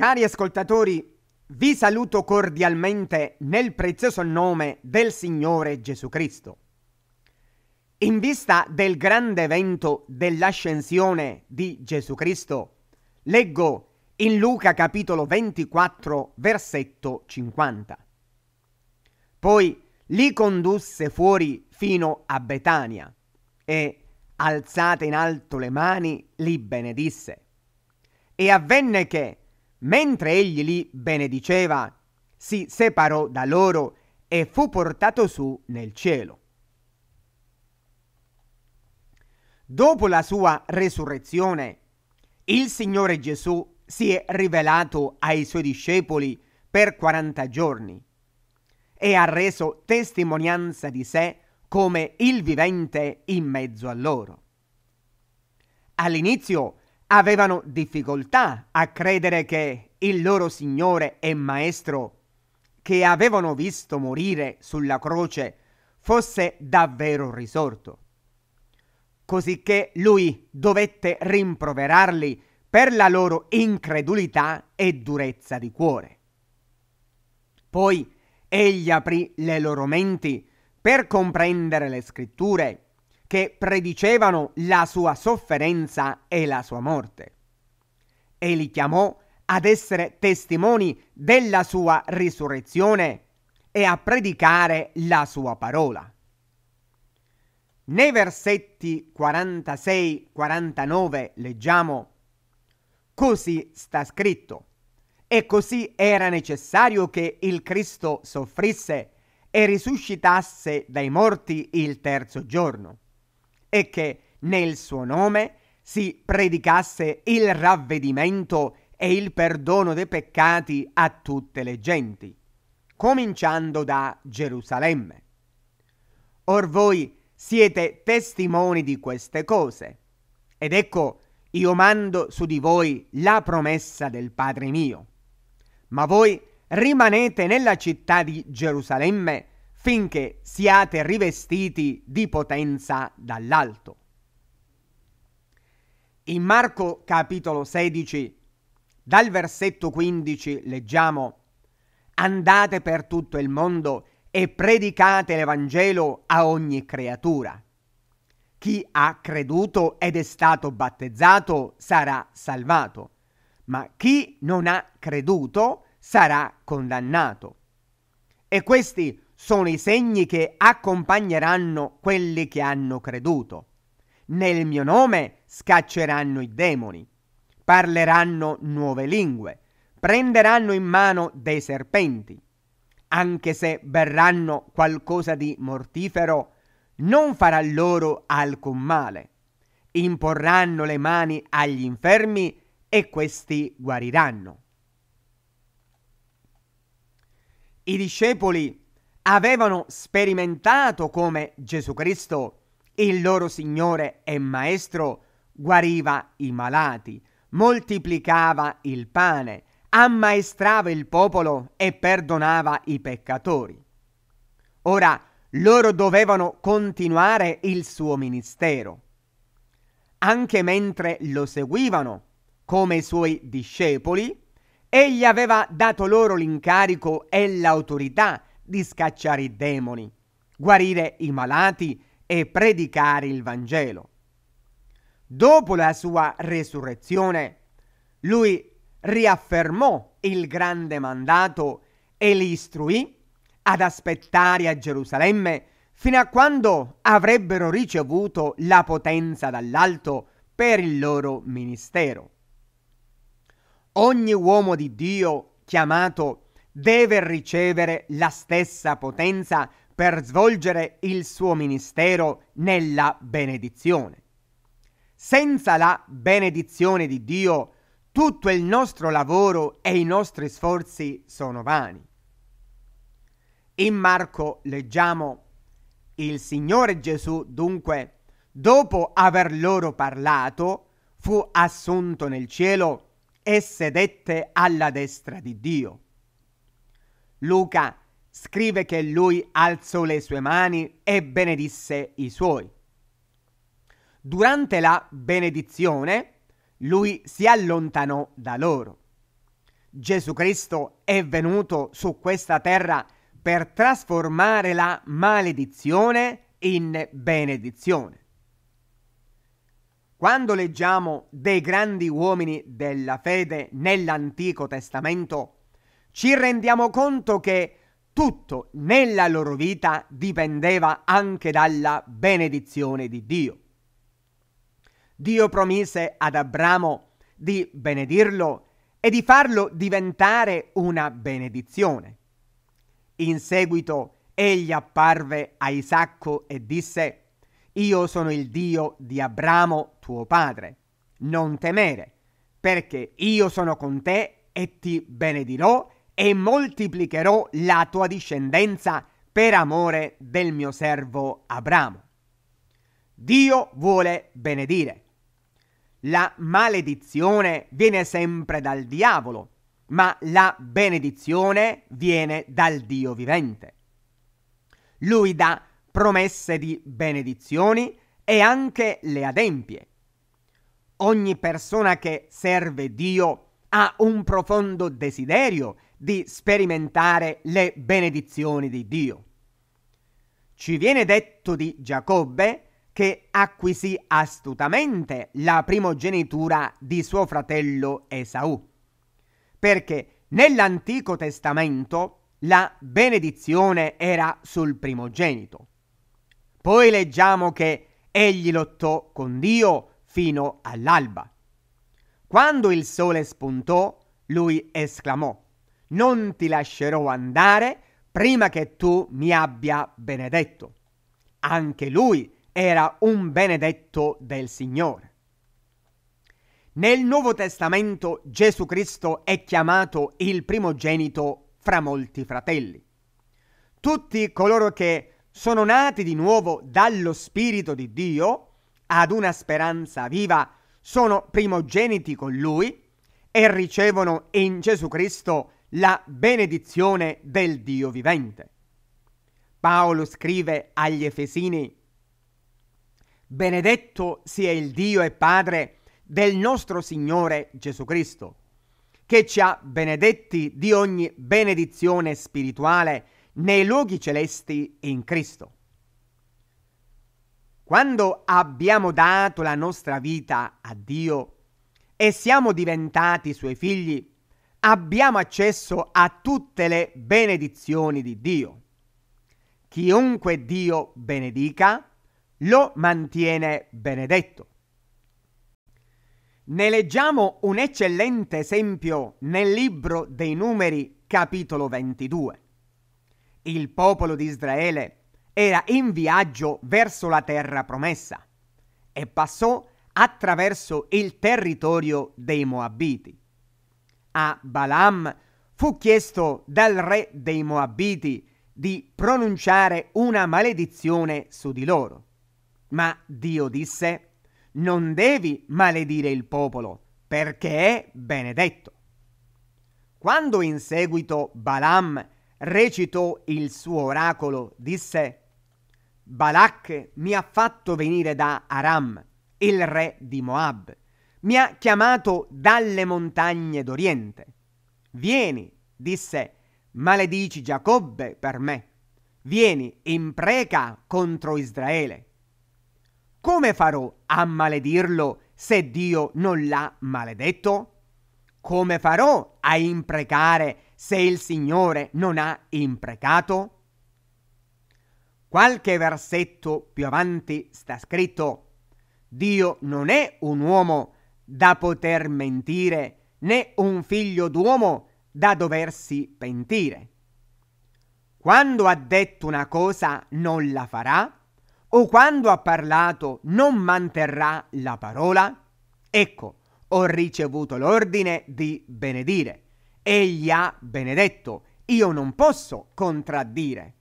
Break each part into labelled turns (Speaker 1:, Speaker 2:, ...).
Speaker 1: Cari ascoltatori, vi saluto cordialmente nel prezioso nome del Signore Gesù Cristo. In vista del grande evento dell'ascensione di Gesù Cristo, leggo in Luca capitolo 24 versetto 50. Poi li condusse fuori fino a Betania e, alzate in alto le mani, li benedisse. E avvenne che, Mentre egli li benediceva, si separò da loro e fu portato su nel cielo. Dopo la sua resurrezione, il Signore Gesù si è rivelato ai suoi discepoli per 40 giorni e ha reso testimonianza di sé come il vivente in mezzo a loro. All'inizio avevano difficoltà a credere che il loro Signore e Maestro, che avevano visto morire sulla croce, fosse davvero risorto. Cosicché lui dovette rimproverarli per la loro incredulità e durezza di cuore. Poi egli aprì le loro menti per comprendere le scritture che predicevano la sua sofferenza e la sua morte. E li chiamò ad essere testimoni della sua risurrezione e a predicare la sua parola. Nei versetti 46-49 leggiamo, Così sta scritto, e così era necessario che il Cristo soffrisse e risuscitasse dai morti il terzo giorno e che nel suo nome si predicasse il ravvedimento e il perdono dei peccati a tutte le genti, cominciando da Gerusalemme. Or voi siete testimoni di queste cose, ed ecco io mando su di voi la promessa del Padre mio. Ma voi rimanete nella città di Gerusalemme finché siate rivestiti di potenza dall'alto. In Marco capitolo 16, dal versetto 15 leggiamo Andate per tutto il mondo e predicate l'Evangelo a ogni creatura. Chi ha creduto ed è stato battezzato sarà salvato, ma chi non ha creduto sarà condannato. E questi sono i segni che accompagneranno quelli che hanno creduto. Nel mio nome scacceranno i demoni, parleranno nuove lingue, prenderanno in mano dei serpenti. Anche se berranno qualcosa di mortifero, non farà loro alcun male. Imporranno le mani agli infermi e questi guariranno. I discepoli avevano sperimentato come Gesù Cristo, il loro Signore e Maestro, guariva i malati, moltiplicava il pane, ammaestrava il popolo e perdonava i peccatori. Ora loro dovevano continuare il suo ministero. Anche mentre lo seguivano, come i suoi discepoli, egli aveva dato loro l'incarico e l'autorità di scacciare i demoni, guarire i malati e predicare il Vangelo. Dopo la sua resurrezione, lui riaffermò il grande mandato e li istruì ad aspettare a Gerusalemme fino a quando avrebbero ricevuto la potenza dall'alto per il loro ministero. Ogni uomo di Dio chiamato deve ricevere la stessa potenza per svolgere il suo ministero nella benedizione. Senza la benedizione di Dio, tutto il nostro lavoro e i nostri sforzi sono vani. In Marco leggiamo Il Signore Gesù dunque, dopo aver loro parlato, fu assunto nel cielo e sedette alla destra di Dio. Luca scrive che lui alzò le sue mani e benedisse i suoi. Durante la benedizione, lui si allontanò da loro. Gesù Cristo è venuto su questa terra per trasformare la maledizione in benedizione. Quando leggiamo dei grandi uomini della fede nell'Antico Testamento, ci rendiamo conto che tutto nella loro vita dipendeva anche dalla benedizione di Dio. Dio promise ad Abramo di benedirlo e di farlo diventare una benedizione. In seguito egli apparve a Isacco e disse, Io sono il Dio di Abramo tuo padre, non temere, perché io sono con te e ti benedirò e moltiplicherò la tua discendenza per amore del mio servo Abramo. Dio vuole benedire. La maledizione viene sempre dal diavolo, ma la benedizione viene dal Dio vivente. Lui dà promesse di benedizioni e anche le adempie. Ogni persona che serve Dio ha un profondo desiderio di sperimentare le benedizioni di Dio. Ci viene detto di Giacobbe che acquisì astutamente la primogenitura di suo fratello Esaù, perché nell'Antico Testamento la benedizione era sul primogenito. Poi leggiamo che egli lottò con Dio fino all'alba. Quando il sole spuntò, lui esclamò non ti lascerò andare prima che tu mi abbia benedetto. Anche lui era un benedetto del Signore. Nel Nuovo Testamento Gesù Cristo è chiamato il primogenito fra molti fratelli. Tutti coloro che sono nati di nuovo dallo Spirito di Dio, ad una speranza viva, sono primogeniti con Lui e ricevono in Gesù Cristo la benedizione del Dio vivente. Paolo scrive agli Efesini, Benedetto sia il Dio e Padre del nostro Signore Gesù Cristo, che ci ha benedetti di ogni benedizione spirituale nei luoghi celesti in Cristo. Quando abbiamo dato la nostra vita a Dio e siamo diventati Suoi figli, abbiamo accesso a tutte le benedizioni di Dio. Chiunque Dio benedica, lo mantiene benedetto. Ne leggiamo un eccellente esempio nel libro dei numeri capitolo 22. Il popolo di Israele era in viaggio verso la terra promessa e passò attraverso il territorio dei Moabiti a Balaam, fu chiesto dal re dei Moabiti di pronunciare una maledizione su di loro. Ma Dio disse, non devi maledire il popolo, perché è benedetto. Quando in seguito Balaam recitò il suo oracolo, disse, Balak mi ha fatto venire da Aram, il re di Moab, mi ha chiamato dalle montagne d'Oriente. Vieni, disse, maledici Giacobbe per me, vieni in preca contro Israele. Come farò a maledirlo se Dio non l'ha maledetto? Come farò a imprecare se il Signore non ha imprecato? Qualche versetto più avanti sta scritto, Dio non è un uomo da poter mentire, né un figlio d'uomo da doversi pentire. Quando ha detto una cosa non la farà, o quando ha parlato non manterrà la parola, ecco, ho ricevuto l'ordine di benedire. Egli ha benedetto, io non posso contraddire.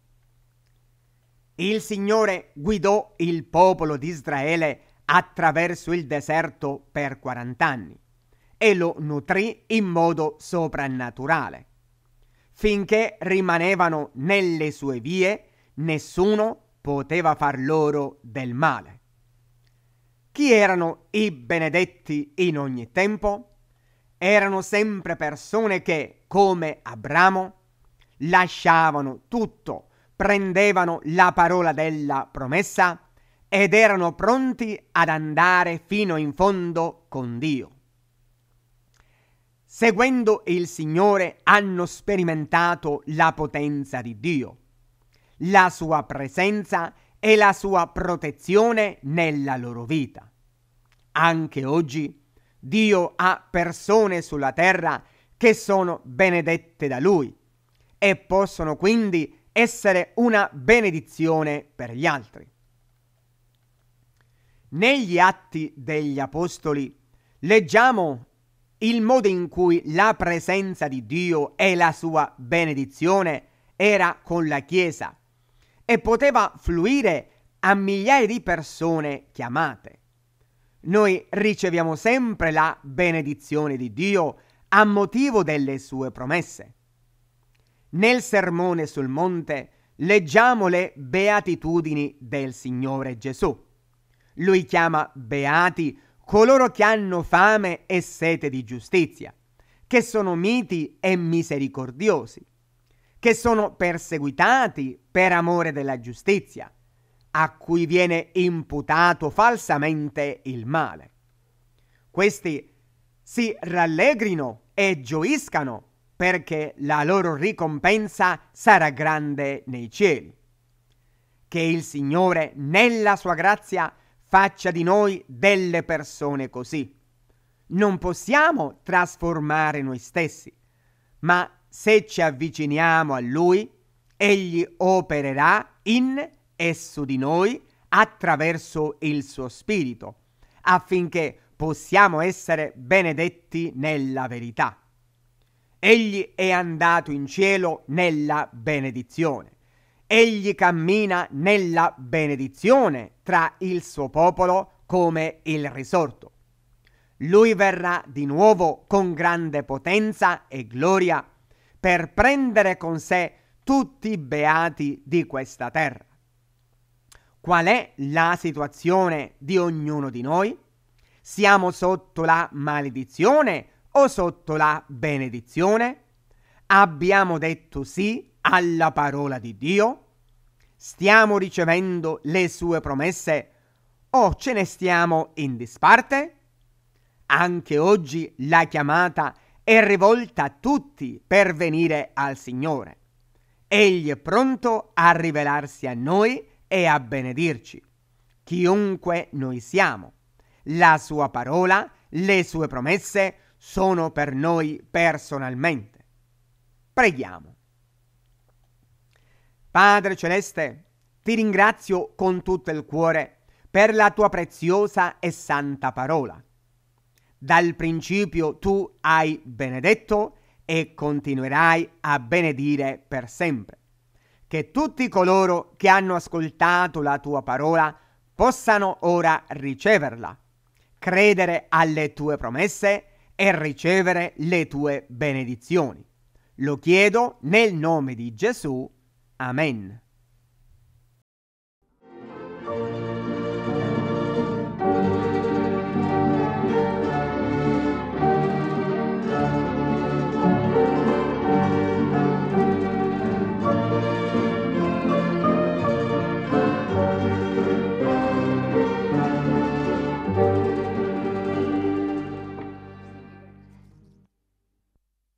Speaker 1: Il Signore guidò il popolo di Israele attraverso il deserto per 40 anni e lo nutrì in modo soprannaturale. Finché rimanevano nelle sue vie, nessuno poteva far loro del male. Chi erano i benedetti in ogni tempo? Erano sempre persone che, come Abramo, lasciavano tutto, prendevano la parola della promessa ed erano pronti ad andare fino in fondo con Dio. Seguendo il Signore hanno sperimentato la potenza di Dio, la sua presenza e la sua protezione nella loro vita. Anche oggi Dio ha persone sulla terra che sono benedette da Lui e possono quindi essere una benedizione per gli altri. Negli Atti degli Apostoli leggiamo il modo in cui la presenza di Dio e la sua benedizione era con la Chiesa e poteva fluire a migliaia di persone chiamate. Noi riceviamo sempre la benedizione di Dio a motivo delle sue promesse. Nel sermone sul monte leggiamo le beatitudini del Signore Gesù. Lui chiama beati coloro che hanno fame e sete di giustizia, che sono miti e misericordiosi, che sono perseguitati per amore della giustizia, a cui viene imputato falsamente il male. Questi si rallegrino e gioiscano perché la loro ricompensa sarà grande nei cieli. Che il Signore nella sua grazia faccia di noi delle persone così. Non possiamo trasformare noi stessi, ma se ci avviciniamo a Lui, Egli opererà in esso di noi attraverso il suo Spirito, affinché possiamo essere benedetti nella verità. Egli è andato in cielo nella benedizione egli cammina nella benedizione tra il suo popolo come il risorto. Lui verrà di nuovo con grande potenza e gloria per prendere con sé tutti i beati di questa terra. Qual è la situazione di ognuno di noi? Siamo sotto la maledizione o sotto la benedizione? Abbiamo detto sì alla parola di Dio? Stiamo ricevendo le sue promesse o ce ne stiamo in disparte? Anche oggi la chiamata è rivolta a tutti per venire al Signore. Egli è pronto a rivelarsi a noi e a benedirci, chiunque noi siamo. La sua parola, le sue promesse sono per noi personalmente. Preghiamo. Padre Celeste, ti ringrazio con tutto il cuore per la tua preziosa e santa parola. Dal principio tu hai benedetto e continuerai a benedire per sempre. Che tutti coloro che hanno ascoltato la tua parola possano ora riceverla, credere alle tue promesse e ricevere le tue benedizioni. Lo chiedo nel nome di Gesù. Amén.